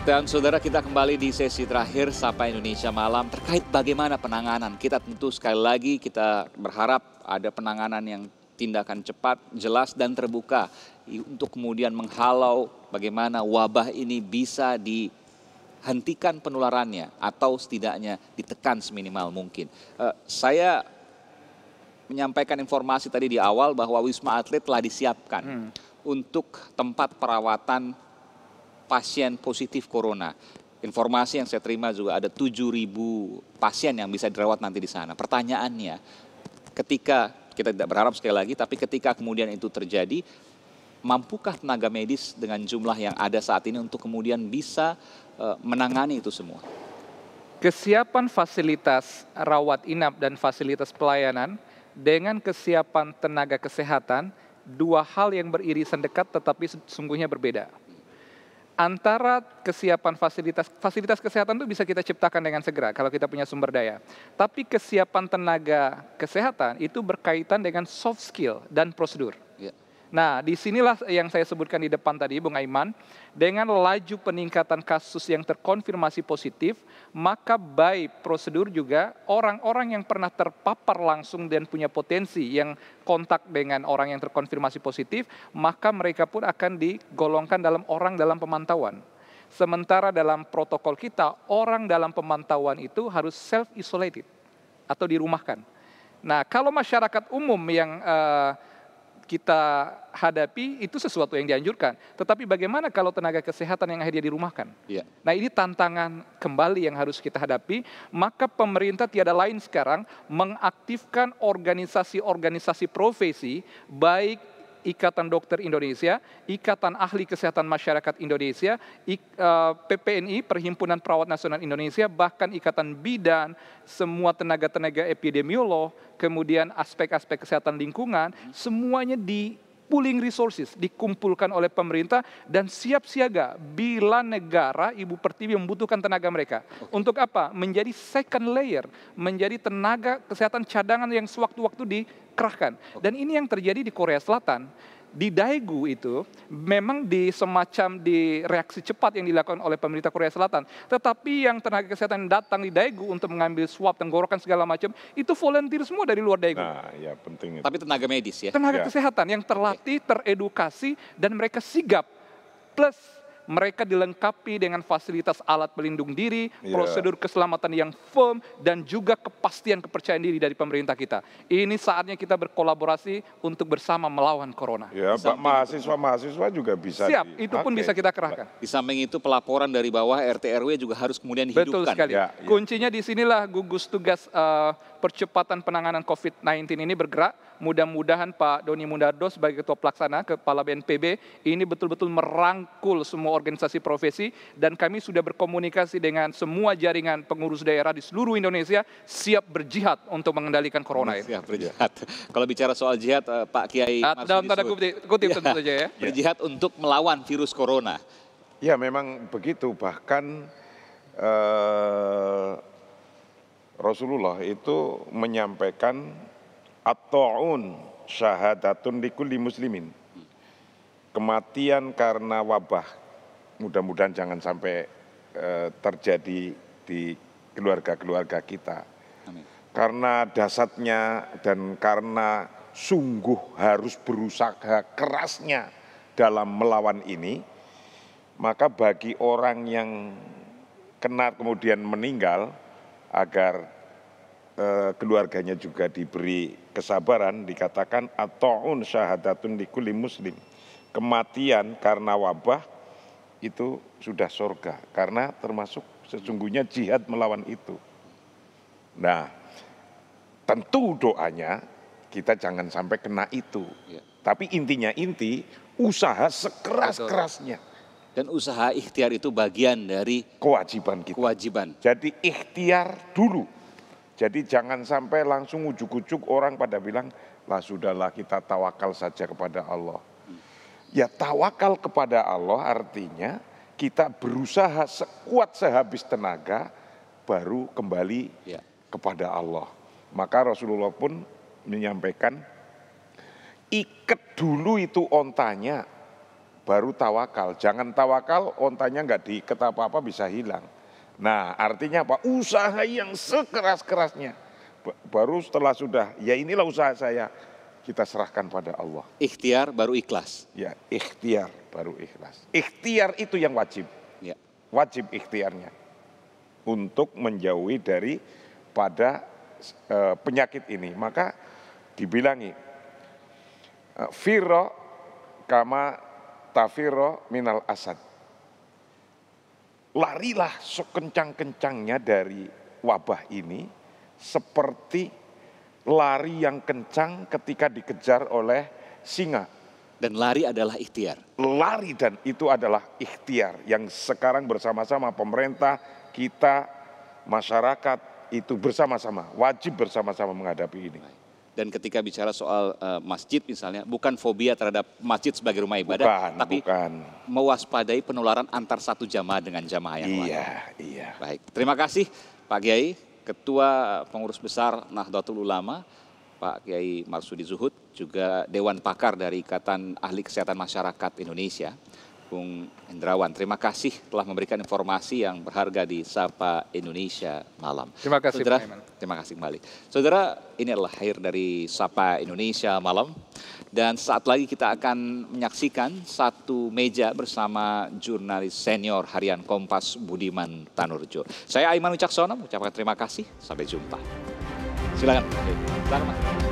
Dan saudara kita kembali di sesi terakhir Sapa Indonesia Malam terkait bagaimana penanganan. Kita tentu sekali lagi kita berharap ada penanganan yang tindakan cepat, jelas dan terbuka untuk kemudian menghalau bagaimana wabah ini bisa dihentikan penularannya atau setidaknya ditekan seminimal mungkin. Uh, saya menyampaikan informasi tadi di awal bahwa Wisma Atlet telah disiapkan hmm. untuk tempat perawatan pasien positif corona. Informasi yang saya terima juga ada 7.000 pasien yang bisa dirawat nanti di sana. Pertanyaannya, ketika kita tidak berharap sekali lagi, tapi ketika kemudian itu terjadi, mampukah tenaga medis dengan jumlah yang ada saat ini untuk kemudian bisa e, menangani itu semua? Kesiapan fasilitas rawat inap dan fasilitas pelayanan dengan kesiapan tenaga kesehatan, dua hal yang beririsan dekat tetapi sungguhnya berbeda antara kesiapan fasilitas fasilitas kesehatan itu bisa kita ciptakan dengan segera kalau kita punya sumber daya. Tapi kesiapan tenaga kesehatan itu berkaitan dengan soft skill dan prosedur. Yeah. Nah, disinilah yang saya sebutkan di depan tadi, Bung Aiman. Dengan laju peningkatan kasus yang terkonfirmasi positif, maka by prosedur juga orang-orang yang pernah terpapar langsung dan punya potensi yang kontak dengan orang yang terkonfirmasi positif, maka mereka pun akan digolongkan dalam orang dalam pemantauan. Sementara dalam protokol kita, orang dalam pemantauan itu harus self-isolated atau dirumahkan. Nah, kalau masyarakat umum yang uh, kita hadapi itu sesuatu yang dianjurkan. Tetapi bagaimana kalau tenaga kesehatan yang akhirnya dirumahkan? Ya. Nah ini tantangan kembali yang harus kita hadapi. Maka pemerintah tiada lain sekarang mengaktifkan organisasi-organisasi profesi baik Ikatan Dokter Indonesia, Ikatan Ahli Kesehatan Masyarakat Indonesia, eh, PPNI, Perhimpunan Perawat Nasional Indonesia, bahkan Ikatan Bidan, semua tenaga-tenaga epidemiolog, kemudian aspek-aspek kesehatan lingkungan, semuanya di pooling resources dikumpulkan oleh pemerintah dan siap siaga bila negara Ibu Pertiwi membutuhkan tenaga mereka. Okay. Untuk apa? Menjadi second layer, menjadi tenaga kesehatan cadangan yang sewaktu-waktu dikerahkan. Okay. Dan ini yang terjadi di Korea Selatan di Daegu itu memang di semacam di reaksi cepat yang dilakukan oleh pemerintah Korea Selatan. Tetapi yang tenaga kesehatan yang datang di Daegu untuk mengambil swab tenggorokan segala macam itu volunteer semua dari luar Daegu. Nah, ya penting itu. Tapi tenaga medis ya. Tenaga ya. kesehatan yang terlatih, teredukasi dan mereka sigap. Plus mereka dilengkapi dengan fasilitas alat pelindung diri, yeah. prosedur keselamatan yang firm, dan juga kepastian kepercayaan diri dari pemerintah kita. Ini saatnya kita berkolaborasi untuk bersama melawan corona. Ya, Pak mahasiswa-mahasiswa juga bisa. Siap, di... itu pun okay. bisa kita kerahkan. Di samping itu pelaporan dari bawah RT RW juga harus kemudian dihidupkan. Betul sekali. Ya, yeah. Kuncinya sinilah gugus tugas uh, percepatan penanganan COVID-19 ini bergerak. Mudah-mudahan Pak Doni Mundardo sebagai Ketua Pelaksana, Kepala BNPB, ini betul-betul merangkul semua organisasi profesi dan kami sudah berkomunikasi dengan semua jaringan pengurus daerah di seluruh Indonesia siap berjihad untuk mengendalikan corona. Siap berjihad. Kalau bicara soal jihad, eh, Pak Kiai ah, Dalam tanda kutip, kutip ya, tentu saja ya. Berjihad untuk melawan virus corona. Ya memang begitu, bahkan... Uh, Rasulullah itu menyampaikan at-ta'un syahadatun likulli muslimin. Kematian karena wabah. Mudah-mudahan jangan sampai uh, terjadi di keluarga-keluarga kita. Amin. Karena dasarnya dan karena sungguh harus berusaha kerasnya dalam melawan ini, maka bagi orang yang kena kemudian meninggal, agar eh, keluarganya juga diberi kesabaran dikatakan ataun syahadatun likulli muslim kematian karena wabah itu sudah surga karena termasuk sesungguhnya jihad melawan itu nah tentu doanya kita jangan sampai kena itu ya. tapi intinya inti usaha sekeras kerasnya dan usaha ikhtiar itu bagian dari kewajiban kita. Kewajiban. Jadi ikhtiar dulu. Jadi jangan sampai langsung ujuk-ujuk orang pada bilang, lah sudahlah kita tawakal saja kepada Allah. Hmm. Ya tawakal kepada Allah artinya kita berusaha sekuat sehabis tenaga baru kembali ya. kepada Allah. Maka Rasulullah pun menyampaikan ikat dulu itu ontanya baru tawakal. Jangan tawakal, ontanya nggak diikat apa-apa bisa hilang. Nah artinya apa? Usaha yang sekeras-kerasnya. Baru setelah sudah, ya inilah usaha saya. Kita serahkan pada Allah. Ikhtiar baru ikhlas. Ya, ikhtiar baru ikhlas. Ikhtiar itu yang wajib. Ya. Wajib ikhtiarnya. Untuk menjauhi dari pada e, penyakit ini. Maka dibilangi, e, Firo kama tafiro minal asad. Larilah sekencang-kencangnya dari wabah ini seperti lari yang kencang ketika dikejar oleh singa. Dan lari adalah ikhtiar. Lari dan itu adalah ikhtiar yang sekarang bersama-sama pemerintah, kita, masyarakat itu bersama-sama, wajib bersama-sama menghadapi ini. Baik dan ketika bicara soal uh, masjid misalnya bukan fobia terhadap masjid sebagai rumah ibadah bukan, tapi bukan. mewaspadai penularan antar satu jamaah dengan jamaah yang lain. Iya, iya. Baik, terima kasih Pak Kiai, Ketua Pengurus Besar Nahdlatul Ulama, Pak Kiai Marsudi Zuhud, juga Dewan Pakar dari Ikatan Ahli Kesehatan Masyarakat Indonesia. Bung Hendrawan. Terima kasih telah memberikan informasi yang berharga di Sapa Indonesia malam. Terima kasih Saudara, Terima kasih kembali. Saudara, ini adalah akhir dari Sapa Indonesia malam. Dan saat lagi kita akan menyaksikan satu meja bersama jurnalis senior harian Kompas Budiman Tanurjo. Saya Aiman Ucaksono, mengucapkan terima kasih. Sampai jumpa. Silakan. Silakan.